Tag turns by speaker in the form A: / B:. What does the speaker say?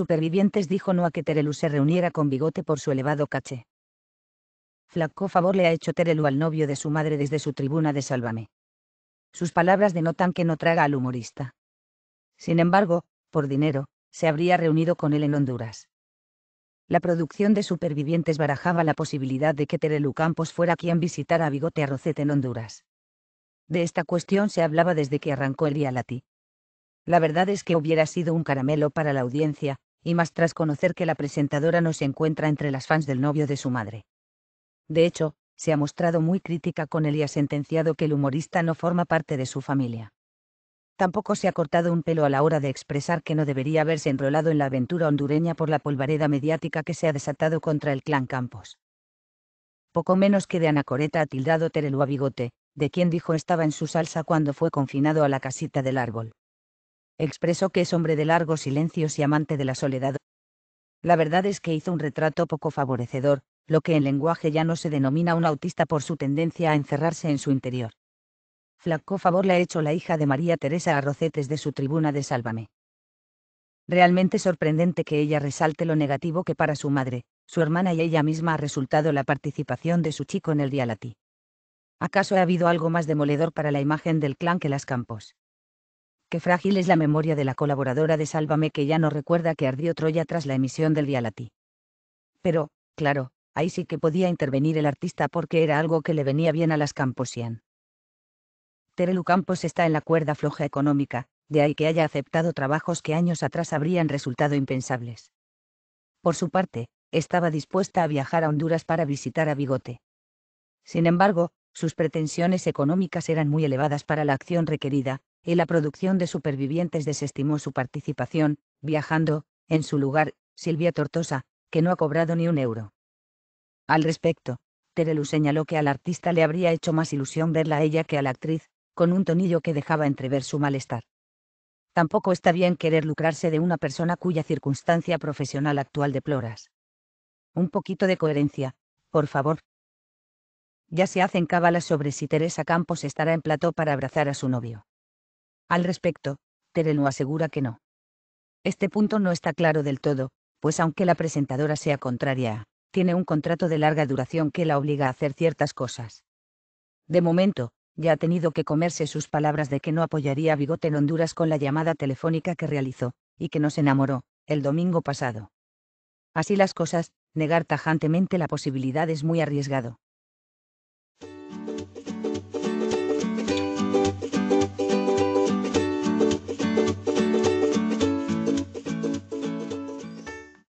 A: supervivientes dijo no a que Terelu se reuniera con Bigote por su elevado caché. Flaco favor le ha hecho Terelu al novio de su madre desde su tribuna de Sálvame. Sus palabras denotan que no traga al humorista. Sin embargo, por dinero, se habría reunido con él en Honduras. La producción de Supervivientes barajaba la posibilidad de que Terelu Campos fuera quien visitara a Bigote Rocet en Honduras. De esta cuestión se hablaba desde que arrancó el reality. La verdad es que hubiera sido un caramelo para la audiencia, y más tras conocer que la presentadora no se encuentra entre las fans del novio de su madre. De hecho, se ha mostrado muy crítica con él y ha sentenciado que el humorista no forma parte de su familia. Tampoco se ha cortado un pelo a la hora de expresar que no debería haberse enrolado en la aventura hondureña por la polvareda mediática que se ha desatado contra el clan Campos. Poco menos que de Anacoreta ha tildado Terelu a Bigote, de quien dijo estaba en su salsa cuando fue confinado a la casita del árbol expresó que es hombre de largos silencios y amante de la soledad. La verdad es que hizo un retrato poco favorecedor, lo que en lenguaje ya no se denomina un autista por su tendencia a encerrarse en su interior. Flaco favor le ha hecho la hija de María Teresa Arrocetes de su tribuna de Sálvame. Realmente sorprendente que ella resalte lo negativo que para su madre, su hermana y ella misma ha resultado la participación de su chico en el dialatí. ¿Acaso ha habido algo más demoledor para la imagen del clan que las campos? Qué frágil es la memoria de la colaboradora de Sálvame que ya no recuerda que ardió Troya tras la emisión del Vialati. Pero, claro, ahí sí que podía intervenir el artista porque era algo que le venía bien a las Camposian. Terelu Campos está en la cuerda floja económica, de ahí que haya aceptado trabajos que años atrás habrían resultado impensables. Por su parte, estaba dispuesta a viajar a Honduras para visitar a Bigote. Sin embargo, sus pretensiones económicas eran muy elevadas para la acción requerida, y la producción de supervivientes desestimó su participación, viajando, en su lugar, Silvia Tortosa, que no ha cobrado ni un euro. Al respecto, Terelu señaló que al artista le habría hecho más ilusión verla a ella que a la actriz, con un tonillo que dejaba entrever su malestar. Tampoco está bien querer lucrarse de una persona cuya circunstancia profesional actual deploras. Un poquito de coherencia, por favor. Ya se hacen cábalas sobre si Teresa Campos estará en plató para abrazar a su novio. Al respecto, Terenu asegura que no. Este punto no está claro del todo, pues aunque la presentadora sea contraria, tiene un contrato de larga duración que la obliga a hacer ciertas cosas. De momento, ya ha tenido que comerse sus palabras de que no apoyaría a Bigote en Honduras con la llamada telefónica que realizó, y que nos enamoró, el domingo pasado. Así las cosas, negar tajantemente la posibilidad es muy arriesgado.